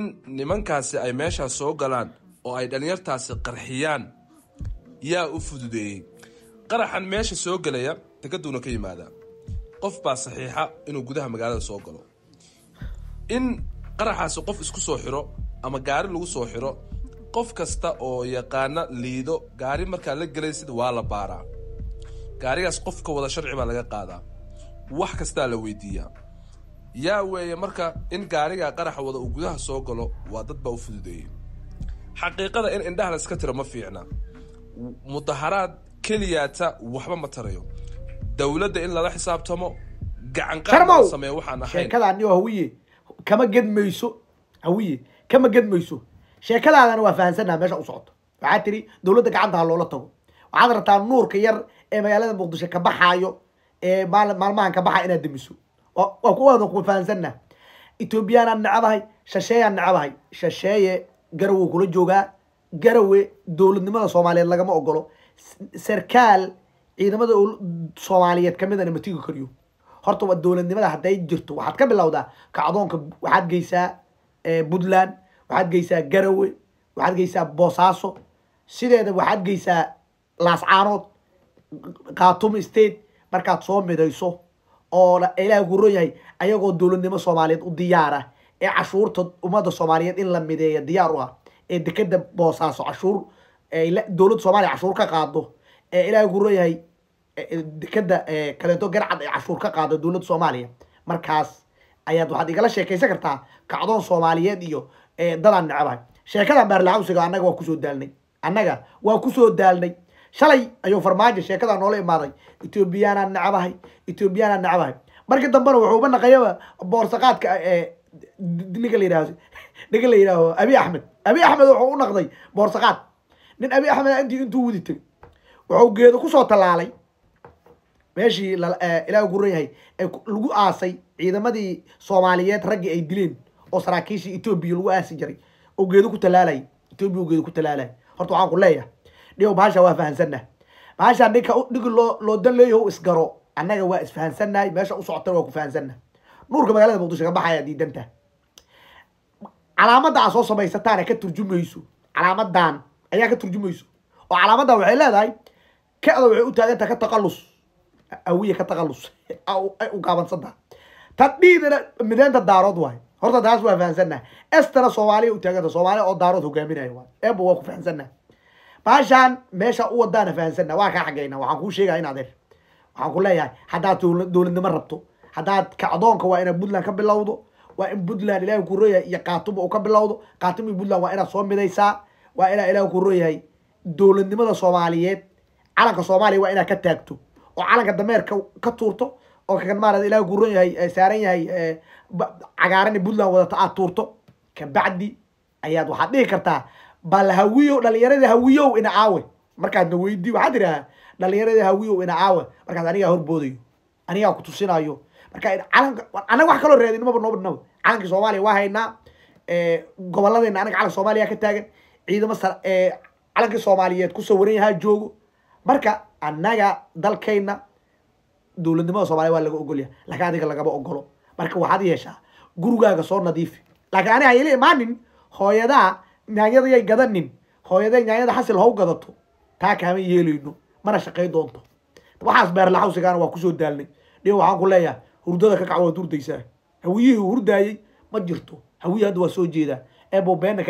in nimankaasi ay meeshaas soo galaan oo ay dhallinyartaasi qarxiyaan yaa u fududeeyey qaraxan meesha soo gelaya dekaduuna ka yimaadaa qof baa saxiixa inuu gudaha magaalada soo galo in qaraxaasi qof isku soo xiro ama gaari lagu soo xiro qof kasta oo yaqaana liido gaari markaa la gelaysid waa la baaraa gaarigaas qofka wada sharci baa laga qaadaa wax kastaa la weydiiyaa yaa weeye marka in gaariga qarax wada uu gudaha soo galo waa dad u fududeeyey xaqiiqada in indhaha la iska tiro ma fiicna mudaharaad keliyaata waxba ma tarayo dowladda in lala xisaabtamo gacanqaar oo hawiye kama gedmayso hawiye kama gedmayso sheekadaadana waa fahansannaha meesha u socoto waxaad tiri dowladda gacanta ha loola tago waxaad rataa nuurka yar ee magaalada muqdisho ka baxaayo ee maal maalmahan ka baxaa inaad demiso waa kuwada kufahansanna etoobiyaanaan nacabahay shasheeyaan nacabahay shasheeye garawuu kula joogaa garawe dowladnimada soomaaliyeed lagama ogolo sarkaal ciidamada soomaaliyeed kamidana ma tigi kariyo horta waa dowladnimada hadday jirto waxaad ka bilowdaa kacdoonka waxaad geysaa eh, puntland waxaad geysaa garawe waxaad geysaa boosaaso sideeda waxaad geysaa laascaanood khatum state markaad soo midayso oo ilaah guron yahay ayagoo dowladnimo soomaaliyeed u diyaar ee cashuurta ummadda soomaaliyeed in la mideeya diyaar u ah ee dekedda boosaaso cashuur dowladda soomaliya cashuur ka qaado ee ilaah guron yahay dekeda kaleeto garcad ee cashuur ka qaado dowladda soomaaliya markaas ayaad waxaad igala sheekaysan kartaa kacdoon soomaaliyeed iyo dadaan necebahay sheekadan baarlaxawsiga annaga waa kusoo daalnay annaga waa kusoo daalnay shalay ayuu farmaajo sheekada noola imaaday etoobiyaanaa nacabahay etoobiyaanaa nacabahay markii dambena wuxuu uba naqayaba boorsaqaadka eh, eh, ninka la yidhahdo ninka la yidhaaho abi axmed abi axmed wuxuu u naqday boorsaqaad nin abi axmed ah intii intuu wadi tegay wuxuu geedo kusoo tallaalay meeshii eh, ilaah ku ran ee lagu aasay ciidamadii soomaaliyeed raggii ay dileen oo saraakiishii etoobiya lagu aasi jiray oo geedo ku tallaalayay etoobiya oo geedo ku tallaalayay horta waxaan ku leeyahay dhigo bahasha waa fahansannaha bahashaan ninka dhigi loo loo dan leeyaho isgaro annaga waa isfahansannahay meesha usocotana waa ku fahansannaha nuurka magaalada muqdisho ka baxaya diidanta calaamadda soo samaysataana ka turjumayso calaamadan ayaa ka turjumayso oo calaamaddan waxay leedahay kada waxay u taagantaha ka taqalus awiya ka taqalus ay u gaabansantaha ta dhiidana mideenta daarood waay horta taas waa fahansannaha estana soomaaliya u taaganta soomaaliya oo daarood hogaaminaya waay eeba waa ku fahansannaha baashaan meesha u wadaana fahansanna waa kaa xaggayna waxaan kuu sheegaya in adeer waxaan ku leeyahay haddaad dowladnimo rabto haddaad kacdoonka waa inaad puntland ka bilowdo waa in puntland ilahi kuu rooyahay iyo kaatumba uu ka bilowdo kaatum iyo puntland waa inaad soo midaysaa waa inaa ilahi kuu rooyahay dowladnimada soomaaliyeed calanka soomaaliya waa inaad ka taagto oo calanka dameerka ka tuurto oo kakan maarad ilahi roon yahay saaran yahay cagaaran puntland wadato aad tuurto kabacdi ayaad waxaad dhihi kartaa bal hawiyow dhalinyarada hawiyow ina caawe markaadna weydii waxaa tidhahaa dhalinyarada hawiyow ina caawe markaas anigaa horboodayo anigaa ku tusinayo marka calanka anaga wax kaloo raadinimaba nooba naba calanka soomaaliya waa haynaa eh, gobolladeena anaga calanka soomaaliya ka taagan ciidamo eh, calankii soomaaliyeed ku sawiran yahaa joogo marka annaga dalkayna dowladnimada soomaliya waa laga ogolyaha laakiin adiga lagaba ogolo marka waxaad yeeshaa gurigaaga soo nadiifi laakiin aniga hayla imaanin hooyadaa nyaanyadayay gadanin hooyadee nyaanyada xasil haw gadato taa kaama yeelayno mana shaqay doonto waxaas beerlaxawsigaana waa kusoo daalnay dhin waxaan ku leeyaha hurdada ka kac waad hurdaysaa hawiyihii hurdaayey ma jirto hawiyi hadda waa soo jeedaa ee boobeena